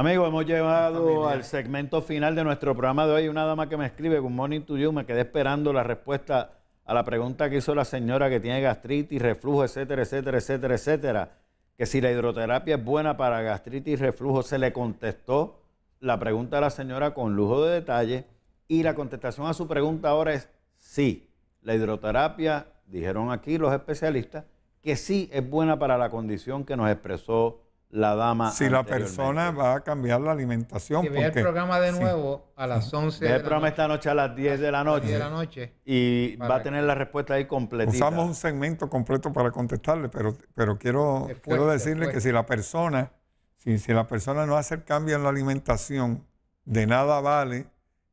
Amigo, hemos llevado al segmento final de nuestro programa de hoy. Una dama que me escribe, con morning to you, me quedé esperando la respuesta a la pregunta que hizo la señora que tiene gastritis, reflujo, etcétera, etcétera, etcétera, etcétera. Que si la hidroterapia es buena para gastritis y reflujo, se le contestó la pregunta a la señora con lujo de detalle y la contestación a su pregunta ahora es sí. La hidroterapia, dijeron aquí los especialistas, que sí es buena para la condición que nos expresó la dama. Si la persona va a cambiar la alimentación. Si ve el programa de nuevo a las 11 de el programa esta noche a las 10 de la noche. De la noche y va a tener la respuesta ahí completita. Usamos un segmento completo para contestarle, pero, pero quiero, quiero decirle que si la persona, si, si la persona no hace el cambio en la alimentación, de nada vale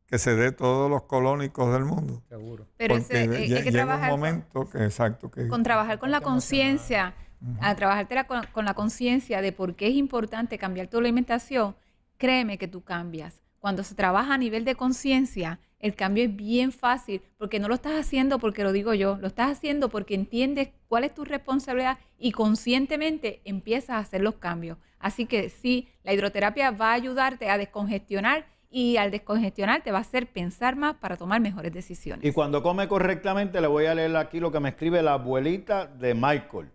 que se dé todos los colónicos del mundo. Seguro. Pero Porque ese, es eh, un momento exacto, que... Con trabajar con la conciencia a trabajártela con, con la conciencia de por qué es importante cambiar tu alimentación, créeme que tú cambias. Cuando se trabaja a nivel de conciencia, el cambio es bien fácil, porque no lo estás haciendo porque lo digo yo, lo estás haciendo porque entiendes cuál es tu responsabilidad y conscientemente empiezas a hacer los cambios. Así que sí, la hidroterapia va a ayudarte a descongestionar y al descongestionar te va a hacer pensar más para tomar mejores decisiones. Y cuando come correctamente, le voy a leer aquí lo que me escribe la abuelita de Michael.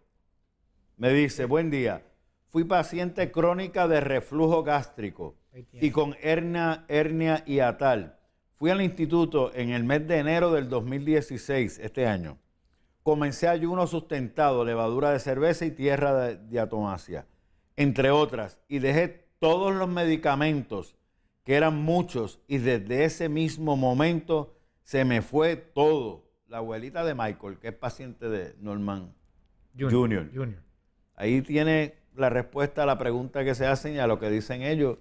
Me dice, buen día, fui paciente crónica de reflujo gástrico y con hernia, hernia y atal. Fui al instituto en el mes de enero del 2016, este año. Comencé ayuno sustentado, levadura de cerveza y tierra de diatomacia, entre otras, y dejé todos los medicamentos, que eran muchos, y desde ese mismo momento se me fue todo. La abuelita de Michael, que es paciente de Norman Junior. Junior. Ahí tiene la respuesta a la pregunta que se hacen y a lo que dicen ellos.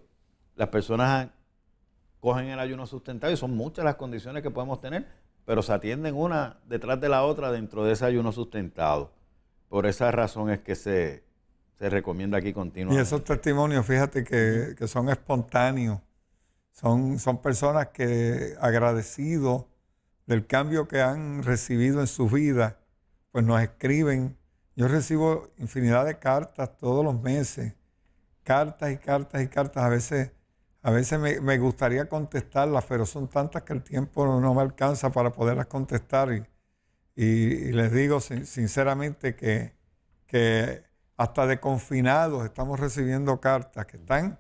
Las personas cogen el ayuno sustentado y son muchas las condiciones que podemos tener, pero se atienden una detrás de la otra dentro de ese ayuno sustentado. Por esa razón es que se, recomienda aquí continuamente. Y esos testimonios, fíjate que, son espontáneos. Son, son personas que agradecidos del cambio que han recibido en su vida, pues nos escriben yo recibo infinidad de cartas todos los meses, cartas y cartas y cartas. A veces, a veces me, gustaría contestarlas, pero son tantas que el tiempo no, me alcanza para poderlas contestar. Y, les digo sinceramente que, que hasta de confinados estamos recibiendo cartas que están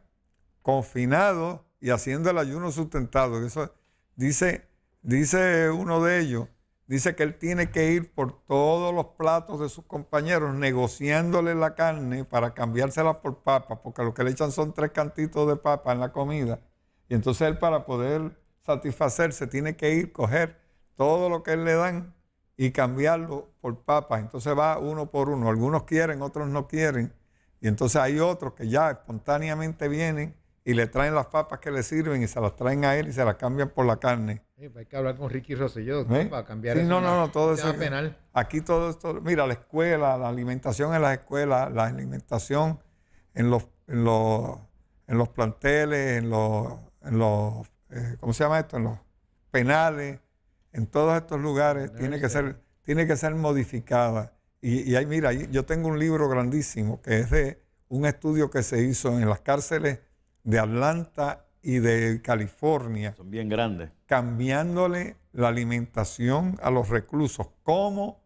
confinados y haciendo el ayuno sustentado. Eso dice, dice uno de ellos Dice que él tiene que ir por todos los platos de sus compañeros negociándole la carne para cambiársela por papa, porque lo que le echan son tres cantitos de papa en la comida. Y entonces él para poder satisfacerse tiene que ir, coger todo lo que él le dan y cambiarlo por papa. Entonces va uno por uno. Algunos quieren, otros no quieren. Y entonces hay otros que ya espontáneamente vienen y le traen las papas que le sirven y se las traen a él y se las cambian por la carne. Pues hay que hablar con Ricky Rosselló ¿Eh? para cambiar eso No, no, no, todo eso. Penal. Aquí todo esto, mira, la escuela, la alimentación en las escuelas, la alimentación en los, en los, planteles, en los, los eh, ¿cómo se llama esto? En los penales, en todos estos lugares, tiene que, ser, tiene que ser modificada. Y, y ahí, mira, yo tengo un libro grandísimo que es de un estudio que se hizo en las cárceles de Atlanta y de California. Son bien grandes. Cambiándole la alimentación a los reclusos. ¿Cómo,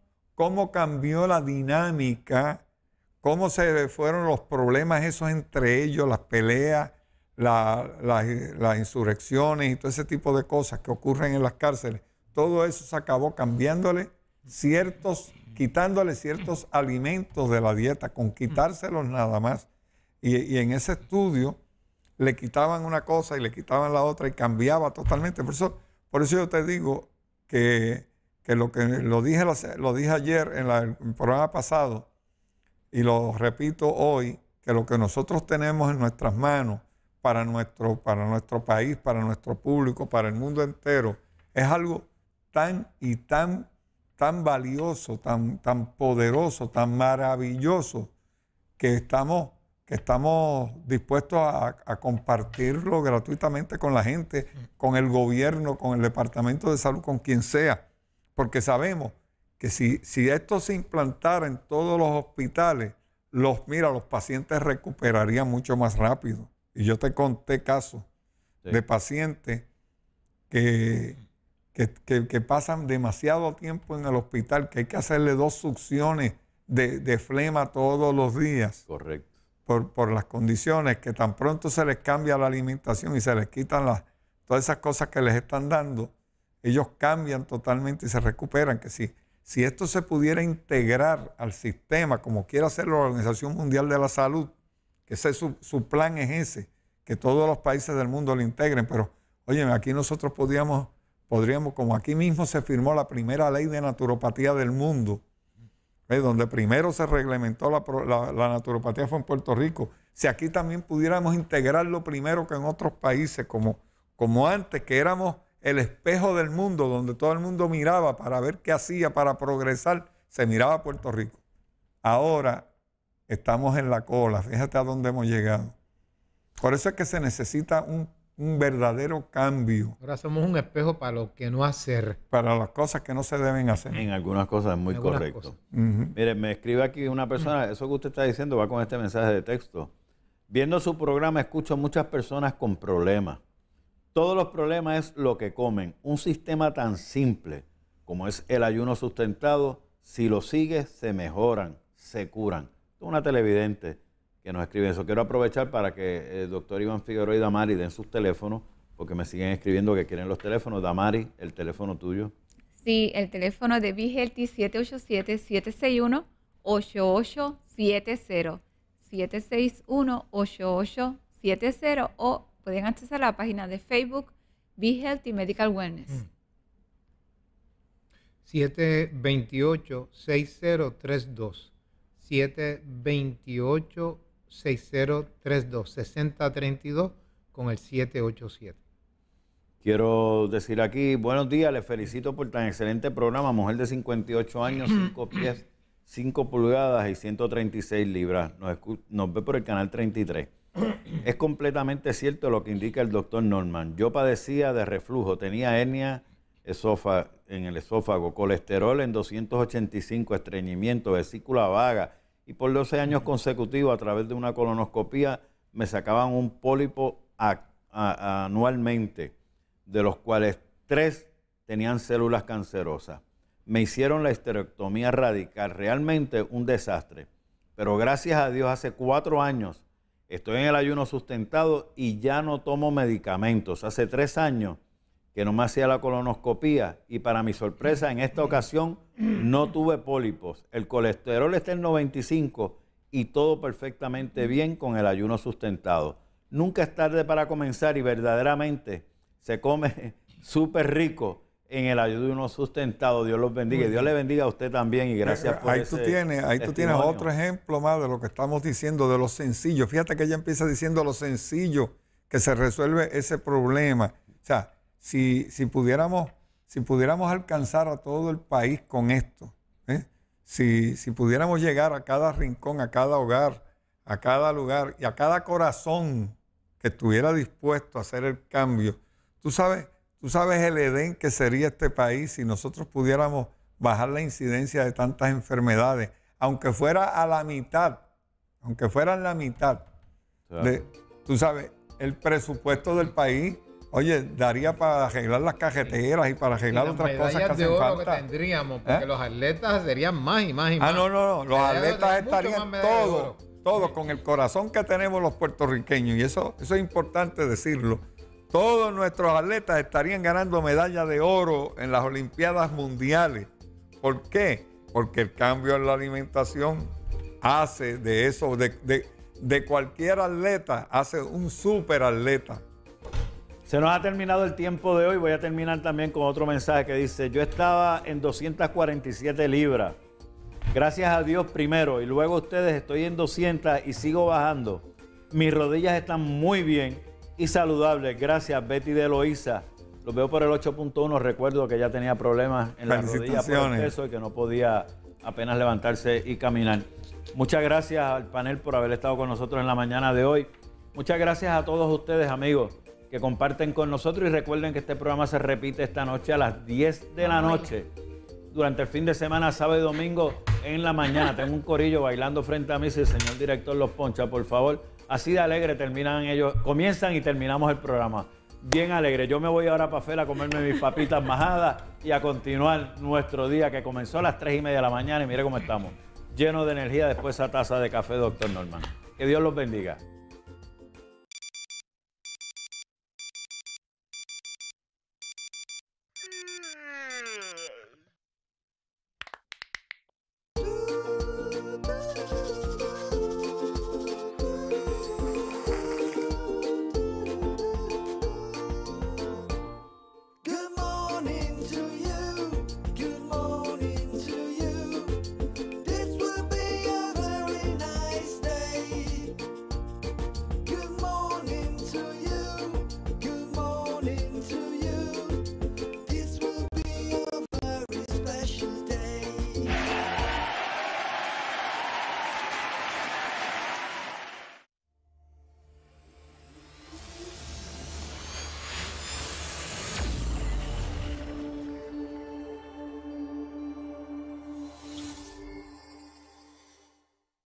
cambió la dinámica? ¿Cómo se fueron los problemas esos entre ellos, las peleas, las insurrecciones y todo ese tipo de cosas que ocurren en las cárceles? Todo eso se acabó cambiándole ciertos, quitándole ciertos alimentos de la dieta, con quitárselos nada más. y en ese estudio le quitaban una cosa y le quitaban la otra y cambiaba totalmente. Por eso, por eso yo te digo que, lo que lo dije, lo dije ayer en el programa pasado y lo repito hoy, que lo que nosotros tenemos en nuestras manos para nuestro, para nuestro país, para nuestro público, para el mundo entero, es algo tan y tan, tan valioso, tan, tan poderoso, tan maravilloso, que estamos que estamos dispuestos a, compartirlo gratuitamente con la gente, con el gobierno, con el Departamento de Salud, con quien sea, porque sabemos que si, si esto se implantara en todos los hospitales, los, mira, los pacientes recuperarían mucho más rápido. Y yo te conté casos de pacientes que, pasan demasiado tiempo en el hospital, que hay que hacerle dos succiones de flema todos los días. Correcto por, las condiciones, que tan pronto se les cambia la alimentación y se les quitan las, todas esas cosas que les están dando, ellos cambian totalmente y se recuperan. Que si, si esto se pudiera integrar al sistema, como quiere hacer la Organización Mundial de la Salud, que su, plan es ese, que todos los países del mundo lo integren, pero oye, aquí nosotros podríamos podríamos, como aquí mismo se firmó la primera ley de naturopatía del mundo, donde primero se reglamentó la, naturopatía fue en Puerto Rico. Si aquí también pudiéramos integrarlo primero que en otros países, como, como antes, que éramos el espejo del mundo, donde todo el mundo miraba para ver qué hacía, para progresar, se miraba a Puerto Rico. Ahora estamos en la cola, fíjate a dónde hemos llegado. Por eso es que se necesita un un verdadero cambio. Ahora somos un espejo para lo que no hacer. Para las cosas que no se deben hacer. En algunas cosas es muy correcto. Mire, me escribe aquí una persona, eso que usted está diciendo va con este mensaje de texto. Viendo su programa escucho a muchas personas con problemas. Todos los problemas es lo que comen. Un sistema tan simple como es el ayuno sustentado, si lo sigue se mejoran, se curan. Una televidente que nos escriben. Eso quiero aprovechar para que eh, el doctor Iván Figueroa y Damari den sus teléfonos, porque me siguen escribiendo que quieren los teléfonos. Damari, el teléfono tuyo. Sí, el teléfono de Vigelti 787-761-8870. 761-8870 o pueden acceder a la página de Facebook Be Healthy Medical Wellness. 728 mm. 6032-6032 con el 787. Quiero decir aquí, buenos días, les felicito por tan excelente programa. Mujer de 58 años, 5 pies, 5 pulgadas y 136 libras. Nos, ve por el canal 33. es completamente cierto lo que indica el doctor Norman. Yo padecía de reflujo, tenía hernia en el esófago, colesterol en 285, estreñimiento, vesícula vaga, y por 12 años consecutivos a través de una colonoscopía me sacaban un pólipo anualmente, de los cuales tres tenían células cancerosas. Me hicieron la esterectomía radical, realmente un desastre. Pero gracias a Dios hace cuatro años estoy en el ayuno sustentado y ya no tomo medicamentos. Hace tres años que no me hacía la colonoscopía y para mi sorpresa en esta ocasión no tuve pólipos, el colesterol está en 95 y todo perfectamente bien con el ayuno sustentado. Nunca es tarde para comenzar y verdaderamente se come súper rico en el ayuno sustentado. Dios los bendiga. Dios le bendiga a usted también y eh, gracias por ahí tú Ahí tú tienes otro ejemplo más de lo que estamos diciendo, de lo sencillo. Fíjate que ella empieza diciendo lo sencillo que se resuelve ese problema. O sea, si, si pudiéramos si pudiéramos alcanzar a todo el país con esto, ¿eh? si, pudiéramos llegar a cada rincón, a cada hogar, a cada lugar y a cada corazón que estuviera dispuesto a hacer el cambio, tú sabes, tú sabes el Edén que sería este país si nosotros pudiéramos bajar la incidencia de tantas enfermedades, aunque fuera a la mitad, aunque fuera a la mitad. tú sabes, el presupuesto del país Oye, daría para arreglar las cajeteras y para arreglar otras cosas que hacen de que tendríamos, porque ¿Eh? los atletas serían más y más y ah, más. Ah, no, no, no. Los atletas estarían todos, todos, con el corazón que tenemos los puertorriqueños, y eso, es importante decirlo. Todos nuestros atletas estarían ganando medallas de oro en las Olimpiadas Mundiales. ¿Por qué? Porque el cambio en la alimentación hace de eso, de, de cualquier atleta, hace un super atleta. Se nos ha terminado el tiempo de hoy. Voy a terminar también con otro mensaje que dice, yo estaba en 247 libras. Gracias a Dios primero y luego ustedes estoy en 200 y sigo bajando. Mis rodillas están muy bien y saludables. Gracias Betty de Eloísa. Los veo por el 8.1. Recuerdo que ya tenía problemas en las rodillas por y que no podía apenas levantarse y caminar. Muchas gracias al panel por haber estado con nosotros en la mañana de hoy. Muchas gracias a todos ustedes, amigos que comparten con nosotros y recuerden que este programa se repite esta noche a las 10 de la noche. Durante el fin de semana, sábado y domingo, en la mañana, tengo un corillo bailando frente a mí, el señor director los poncha, por favor. Así de alegre terminan ellos, comienzan y terminamos el programa. Bien alegre. Yo me voy ahora para Fela a comerme mis papitas majadas y a continuar nuestro día que comenzó a las 3 y media de la mañana y mire cómo estamos. Lleno de energía después de esa taza de café, doctor Norman. Que Dios los bendiga.